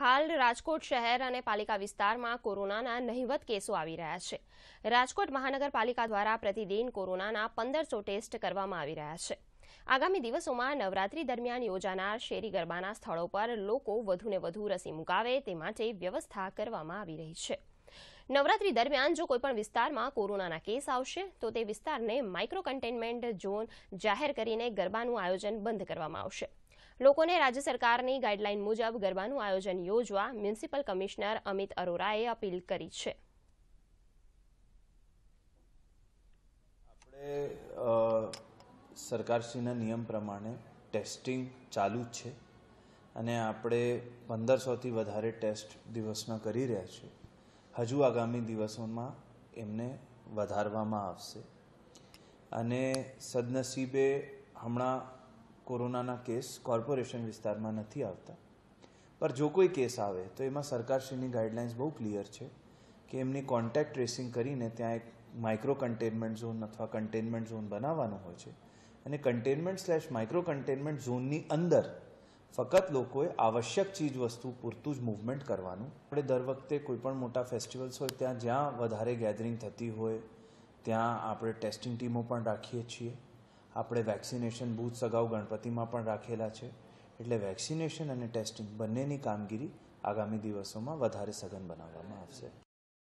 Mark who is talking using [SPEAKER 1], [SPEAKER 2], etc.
[SPEAKER 1] હાલ રાજકોટ શહેર અને પાલિકા વિસ્તારમાં કોરોનાના નહીવત કેસો આવી રહ્યા છે રાજકોટ મહાનગરપાલિકા દ્વારા પ્રતિદિન કોરોનાના પંદરસો ટેસ્ટ કરવામાં આવી રહ્યા છે આગામી દિવસોમાં નવરાત્રી દરમિયાન યોજાનાર શેરી ગરબાના સ્થળો પર લોકો વધુને વધુ રસી મુકાવે તે માટે વ્યવસ્થા કરવામાં આવી રહી છે નવરાત્રી દરમિયાન જો કોઈપણ વિસ્તારમાં કોરોનાના કેસ આવશે તો તે વિસ્તારને માઇક્રો કન્ટેનમેન્ટ ઝોન જાહેર કરીને ગરબાનું આયોજન બંધ કરવામાં આવશે લોકોને રાજ્ય સરકારની ગાઈડલાઈન મુજબ ગરબાનું આયોજન યોજવા મ્યુનિસિપલ કમિશનર અમિત અરોરાએ અપીલ કરી છે
[SPEAKER 2] આપણે સરકારશ્રીના નિયમ પ્રમાણે ટેસ્ટિંગ ચાલુ જ છે અને આપણે પંદરસોથી વધારે ટેસ્ટ દિવસના કરી રહ્યા છીએ હજુ આગામી દિવસોમાં એમને વધારવામાં આવશે અને સદનસીબે હમણાં કોરોનાના કેસ કોર્પોરેશન વિસ્તારમાં નથી આવતા પણ જો કોઈ કેસ આવે તો એમાં સરકારશ્રીની ગાઈડલાઇન્સ બહુ ક્લિયર છે કે એમની કોન્ટેક્ટ ટ્રેસિંગ કરીને ત્યાં એક માઇક્રો કન્ટેનમેન્ટ ઝોન અથવા કન્ટેનમેન્ટ ઝોન બનાવવાનો હોય છે અને કન્ટેનમેન્ટ સ્લેશ માઇક્રો કન્ટેનમેન્ટ ઝોનની અંદર ફક્ત લોકોએ આવશ્યક ચીજ વસ્તુ પૂરતું જ મૂવમેન્ટ કરવાનું આપણે દર વખતે કોઈપણ મોટા ફેસ્ટિવલ્સ હોય ત્યાં જ્યાં વધારે ગેધરિંગ થતી હોય ત્યાં આપણે ટેસ્ટિંગ ટીમો પણ રાખીએ છીએ આપણે વેક્સિનેશન બૂથ અગાઉ ગણપતિમાં પણ રાખેલા છે એટલે વેક્સિનેશન અને ટેસ્ટિંગ બંનેની કામગીરી આગામી દિવસોમાં વધારે સઘન બનાવવામાં આવશે